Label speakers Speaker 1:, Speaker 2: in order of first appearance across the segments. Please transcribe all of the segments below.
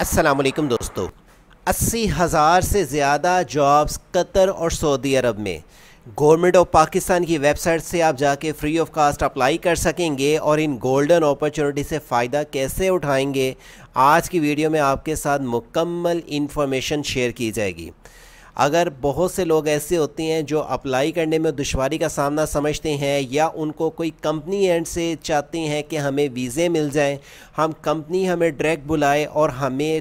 Speaker 1: असलकम दोस्तों अस्सी हज़ार से ज़्यादा जॉब्स कतर और सऊदी अरब में गवर्नमेंट ऑफ पाकिस्तान की वेबसाइट से आप जाके फ्री ऑफ कास्ट अप्लाई कर सकेंगे और इन गोल्डन अपॉर्चुनिटी से फ़ायदा कैसे उठाएंगे आज की वीडियो में आपके साथ मुकम्मल इन्फॉर्मेशन शेयर की जाएगी अगर बहुत से लोग ऐसे होते हैं जो अप्लाई करने में दुशारी का सामना समझते हैं या उनको कोई कंपनी एंड से चाहते हैं कि हमें वीज़े मिल जाएं हम कंपनी हमें डायरेक्ट बुलाए और हमें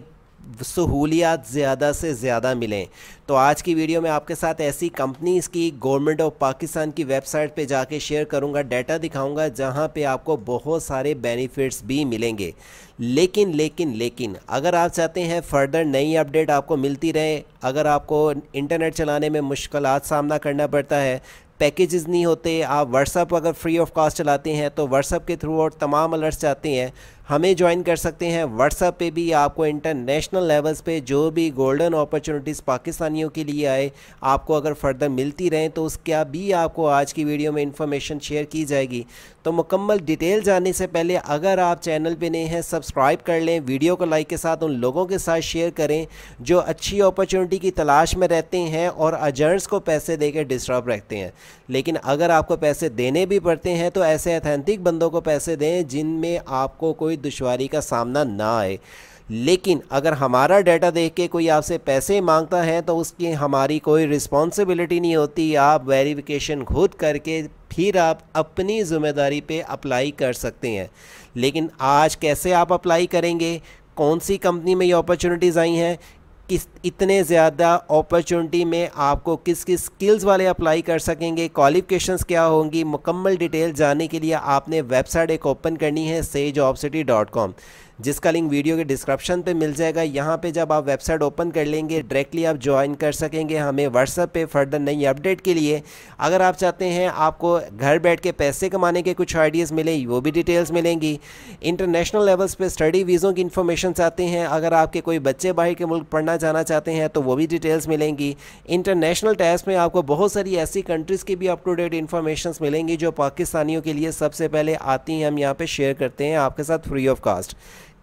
Speaker 1: सहूलियात ज़्यादा से ज़्यादा मिलें तो आज की वीडियो में आपके साथ ऐसी कंपनीज़ की गवर्नमेंट ऑफ पाकिस्तान की वेबसाइट पे जाके शेयर करूँगा डाटा दिखाऊँगा जहाँ पे आपको बहुत सारे बेनिफिट्स भी मिलेंगे लेकिन लेकिन लेकिन अगर आप चाहते हैं फर्दर नई अपडेट आपको मिलती रहे अगर आपको इंटरनेट चलाने में मुश्किल सामना करना पड़ता है पैकेजेस नहीं होते आप व्हाट्सअप अगर फ्री ऑफ कॉस्ट चलाते हैं तो व्हाट्सअप के थ्रू और तमाम अलर्ट्स चाहते हैं हमें ज्वाइन कर सकते हैं व्हाट्सअप पे भी आपको इंटरनेशनल लेवल्स पे जो भी गोल्डन अपॉर्चुनिटीज़ पाकिस्तानियों के लिए आए आपको अगर फ़र्दर मिलती रहें तो उसका भी आपको आज की वीडियो में इंफॉर्मेशन शेयर की जाएगी तो मुकम्मल डिटेल जानने से पहले अगर आप चैनल पे नए हैं सब्सक्राइब कर लें वीडियो को लाइक के साथ उन लोगों के साथ शेयर करें जो अच्छी अपॉर्चुनिटी की तलाश में रहते हैं और अजर्स को पैसे देकर डिस्टर्ब रखते हैं लेकिन अगर आपको पैसे देने भी पड़ते हैं तो ऐसे अथेंटिक बंदों को पैसे दें जिनमें आपको कोई कोई दुशारी का सामना ना आए लेकिन अगर हमारा डाटा देख के कोई आपसे पैसे मांगता है तो उसकी हमारी कोई रिस्पॉन्सिबिलिटी नहीं होती आप वेरिफिकेशन खुद करके फिर आप अपनी ज़िम्मेदारी पे अप्लाई कर सकते हैं लेकिन आज कैसे आप अप्लाई करेंगे कौन सी कंपनी में ये अपॉर्चुनिटीज़ आई हैं किस इतने ज़्यादा अपॉर्चुनिटी में आपको किस किस स्किल्स वाले अप्लाई कर सकेंगे क्वालिफिकेशंस क्या होंगी मुकम्मल डिटेल जानने के लिए आपने वेबसाइट एक ओपन करनी है से जॉब सिटी डॉट कॉम जिसका लिंक वीडियो के डिस्क्रिप्शन पे मिल जाएगा यहाँ पे जब आप वेबसाइट ओपन कर लेंगे डायरेक्टली आप ज्वाइन कर सकेंगे हमें व्हाट्सएप पे फर्दर नई अपडेट के लिए अगर आप चाहते हैं आपको घर बैठ के पैसे कमाने के कुछ आइडियाज़ मिले वो भी डिटेल्स मिलेंगी इंटरनेशनल लेवल्स पर स्टडी वीज़ों की इन्फॉर्मेशन चाहते हैं अगर आपके कोई बच्चे बाहर के मुल्क पढ़ना जाना चाहते हैं तो वो भी डिटेल्स मिलेंगी इंटरनेशनल टैक्स में आपको बहुत सारी ऐसी कंट्रीज़ की भी अप टू डेट इन्फॉर्मेशन मिलेंगी जो पाकिस्तानियों के लिए सबसे पहले आती हैं हम यहाँ पर शेयर करते हैं आपके साथ फ्री ऑफ कास्ट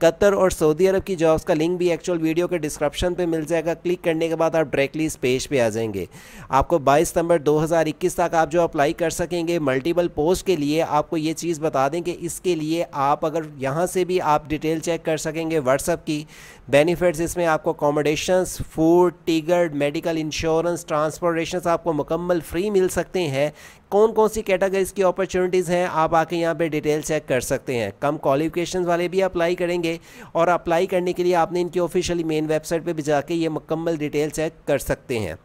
Speaker 1: कतर और सऊदी अरब की जॉब्स का लिंक भी एक्चुअल वीडियो के डिस्क्रिप्शन पे मिल जाएगा क्लिक करने के बाद आप डायरेक्टली इस पेज पे आ जाएंगे आपको 22 सितंबर 2021 तक आप जो अप्लाई कर सकेंगे मल्टीपल पोस्ट के लिए आपको ये चीज़ बता दें कि इसके लिए आप अगर यहाँ से भी आप डिटेल चेक कर सकेंगे व्हाट्सअप की बेनिफिट्स इसमें आपको accommodations food ticket medical insurance transportation आपको मुकम्मल फ्री मिल सकते हैं कौन कौन सी कैटेगरीज की अपॉर्चुनिटीज़ हैं आप आके यहाँ पे डिटेल चेक कर सकते हैं कम क्वालिफिकेशन वाले भी अप्लाई करेंगे और अप्लाई करने के लिए आपने इनकी ऑफिशियली मेन वेबसाइट पर भी जाके ये मुकम्मल डिटेल चेक कर सकते हैं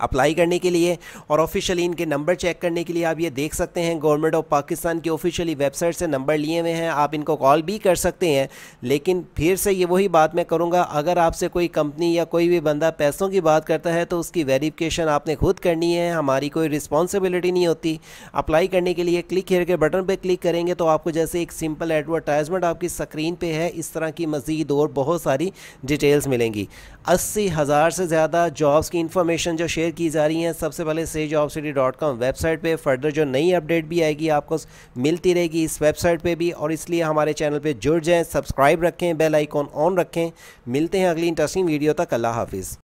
Speaker 1: अप्लाई करने के लिए और ऑफिशियली इनके नंबर चेक करने के लिए आप ये देख सकते हैं गवर्नमेंट ऑफ पाकिस्तान की ऑफिशियली वेबसाइट से नंबर लिए हुए हैं आप इनको कॉल भी कर सकते हैं लेकिन फिर से ये वही बात मैं करूँगा अगर आपसे कोई कंपनी या कोई भी बंदा पैसों की बात करता है तो उसकी वेरीफिकेशन आपने खुद करनी है हमारी कोई रिस्पॉन्सिबिलिटी नहीं होती अप्लाई करने के लिए क्लिक हेयर के बटन पर क्लिक करेंगे तो आपको जैसे एक सिंपल एडवर्टाइजमेंट आपकी स्क्रीन पर है इस तरह की मज़ीद और बहुत सारी डिटेल्स मिलेंगी अस्सी हज़ार से ज़्यादा जॉब्स की इन्फॉर्मेशन जो शेयर शेयर की जा रही हैं सबसे पहले सेज ऑफ सिटी डॉट कॉम वेबसाइट पर फर्दर जो नई अपडेट भी आएगी आपको मिलती रहेगी इस वेबसाइट पर भी और इसलिए हमारे चैनल पर जुड़ जाएँ सब्सक्राइब रखें बेल आइकॉन ऑन रखें मिलते हैं अगली इंटरेस्टिंग वीडियो तक अल्लाह हाफिज़